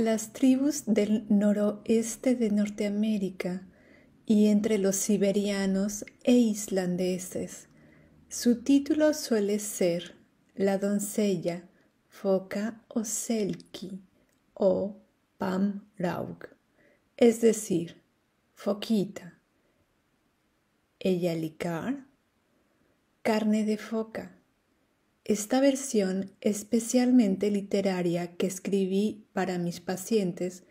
Las tribus del noroeste de Norteamérica y entre los siberianos e islandeses. Su título suele ser La doncella, foca o selki o pam raug, es decir, foquita, eyalikar, carne de foca esta versión especialmente literaria que escribí para mis pacientes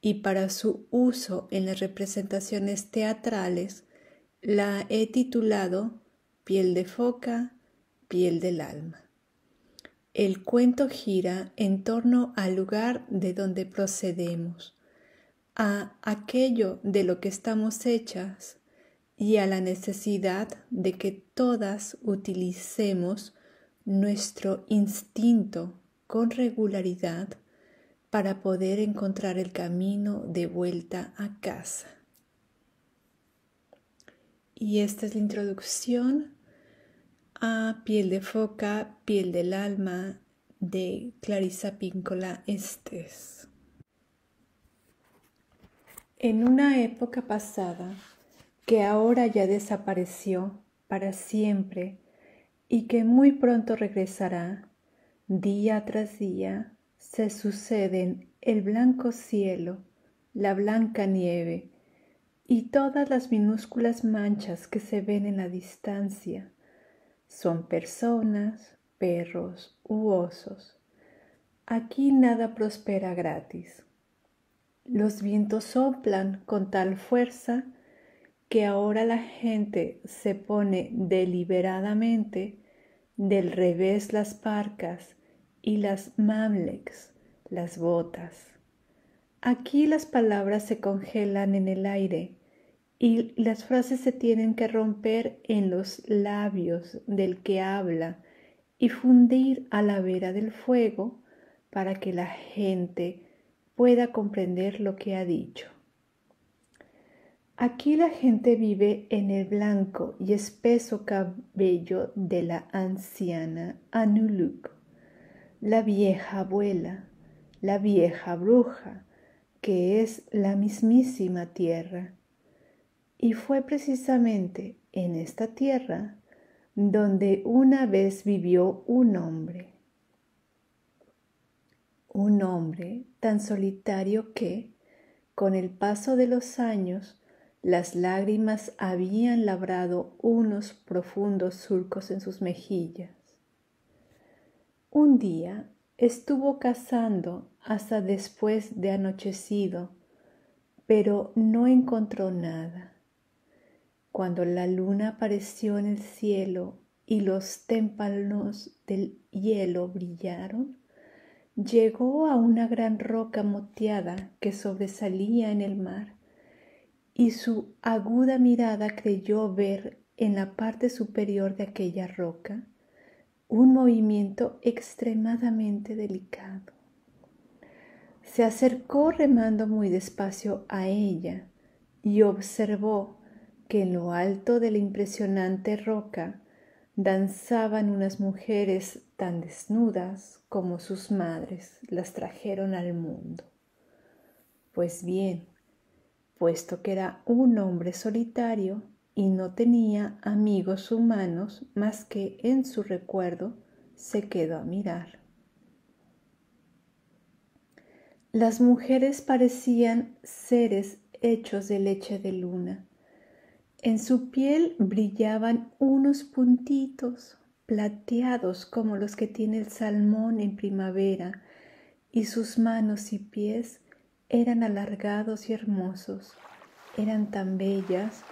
y para su uso en las representaciones teatrales la he titulado Piel de foca, piel del alma. El cuento gira en torno al lugar de donde procedemos, a aquello de lo que estamos hechas y a la necesidad de que todas utilicemos nuestro instinto con regularidad para poder encontrar el camino de vuelta a casa. Y esta es la introducción a Piel de Foca, Piel del Alma de Clarisa Píncola Estes. En una época pasada, que ahora ya desapareció para siempre, y que muy pronto regresará. Día tras día se suceden el blanco cielo, la blanca nieve y todas las minúsculas manchas que se ven en la distancia. Son personas, perros u osos. Aquí nada prospera gratis. Los vientos soplan con tal fuerza que ahora la gente se pone deliberadamente del revés las parcas y las mamleks, las botas. Aquí las palabras se congelan en el aire y las frases se tienen que romper en los labios del que habla y fundir a la vera del fuego para que la gente pueda comprender lo que ha dicho. Aquí la gente vive en el blanco y espeso cabello de la anciana Anuluk, la vieja abuela, la vieja bruja, que es la mismísima tierra. Y fue precisamente en esta tierra donde una vez vivió un hombre. Un hombre tan solitario que, con el paso de los años, las lágrimas habían labrado unos profundos surcos en sus mejillas. Un día estuvo cazando hasta después de anochecido, pero no encontró nada. Cuando la luna apareció en el cielo y los témpanos del hielo brillaron, llegó a una gran roca moteada que sobresalía en el mar y su aguda mirada creyó ver en la parte superior de aquella roca un movimiento extremadamente delicado. Se acercó remando muy despacio a ella y observó que en lo alto de la impresionante roca danzaban unas mujeres tan desnudas como sus madres las trajeron al mundo. Pues bien, puesto que era un hombre solitario y no tenía amigos humanos más que en su recuerdo se quedó a mirar. Las mujeres parecían seres hechos de leche de luna. En su piel brillaban unos puntitos plateados como los que tiene el salmón en primavera, y sus manos y pies eran alargados y hermosos, eran tan bellas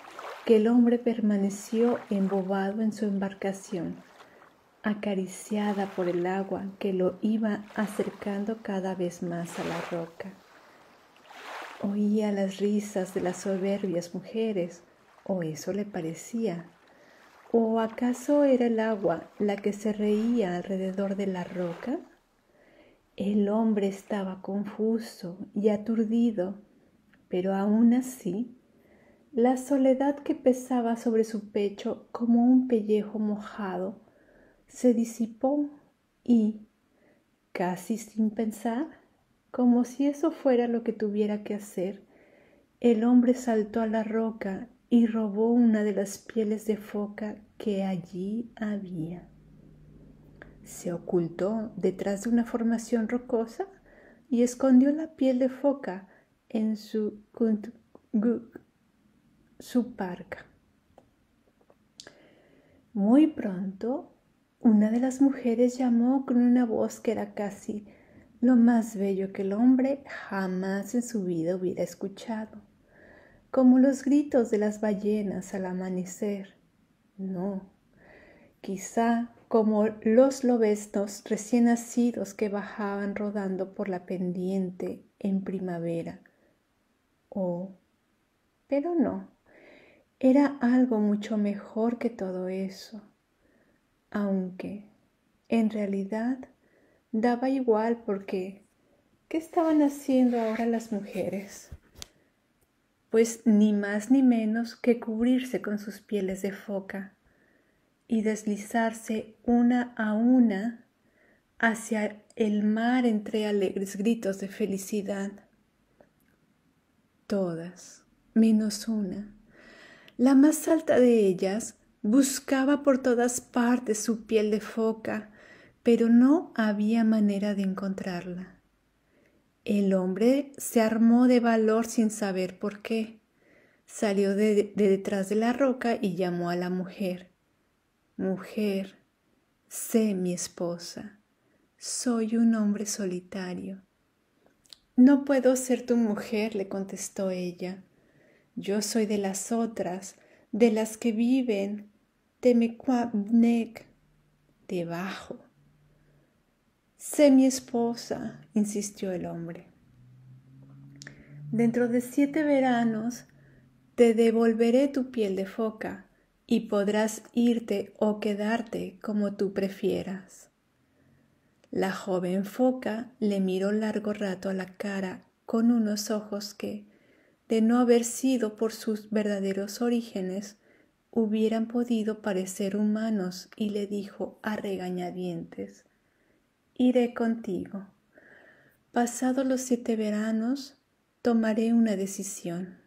que el hombre permaneció embobado en su embarcación, acariciada por el agua que lo iba acercando cada vez más a la roca. Oía las risas de las soberbias mujeres, o eso le parecía. ¿O acaso era el agua la que se reía alrededor de la roca? El hombre estaba confuso y aturdido, pero aún así, la soledad que pesaba sobre su pecho como un pellejo mojado se disipó y, casi sin pensar, como si eso fuera lo que tuviera que hacer, el hombre saltó a la roca y robó una de las pieles de foca que allí había se ocultó detrás de una formación rocosa y escondió la piel de foca en su, su parca. Muy pronto, una de las mujeres llamó con una voz que era casi lo más bello que el hombre jamás en su vida hubiera escuchado, como los gritos de las ballenas al amanecer. No, quizá como los lobestos recién nacidos que bajaban rodando por la pendiente en primavera. Oh, pero no, era algo mucho mejor que todo eso, aunque en realidad daba igual porque ¿qué estaban haciendo ahora las mujeres? Pues ni más ni menos que cubrirse con sus pieles de foca y deslizarse una a una hacia el mar entre alegres gritos de felicidad. Todas, menos una. La más alta de ellas buscaba por todas partes su piel de foca, pero no había manera de encontrarla. El hombre se armó de valor sin saber por qué. Salió de, detrás de la roca y llamó a la mujer. Mujer, sé mi esposa, soy un hombre solitario. No puedo ser tu mujer, le contestó ella. Yo soy de las otras, de las que viven, de debajo. Sé mi esposa, insistió el hombre. Dentro de siete veranos te devolveré tu piel de foca, y podrás irte o quedarte como tú prefieras. La joven foca le miró largo rato a la cara con unos ojos que, de no haber sido por sus verdaderos orígenes, hubieran podido parecer humanos y le dijo a regañadientes, Iré contigo. Pasados los siete veranos, tomaré una decisión.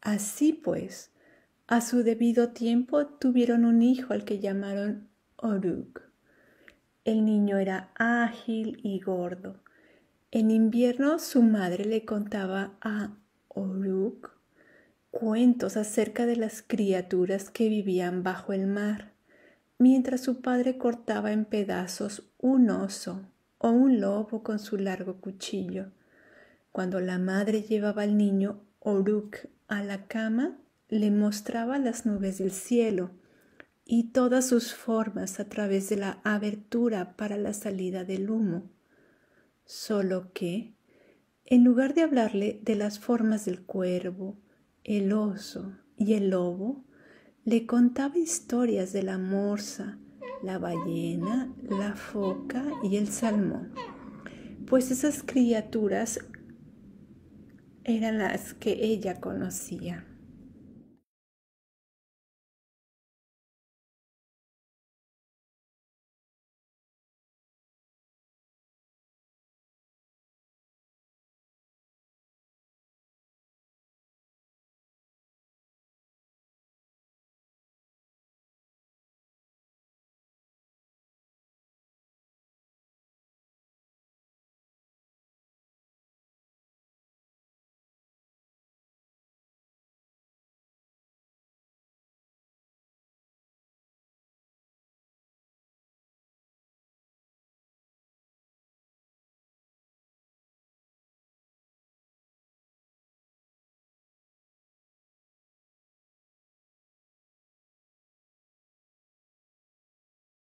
Así pues, a su debido tiempo tuvieron un hijo al que llamaron Oruk. El niño era ágil y gordo. En invierno su madre le contaba a Oruk cuentos acerca de las criaturas que vivían bajo el mar, mientras su padre cortaba en pedazos un oso o un lobo con su largo cuchillo. Cuando la madre llevaba al niño Oruk a la cama, le mostraba las nubes del cielo y todas sus formas a través de la abertura para la salida del humo. Solo que, en lugar de hablarle de las formas del cuervo, el oso y el lobo, le contaba historias de la morsa, la ballena, la foca y el salmón, pues esas criaturas eran las que ella conocía.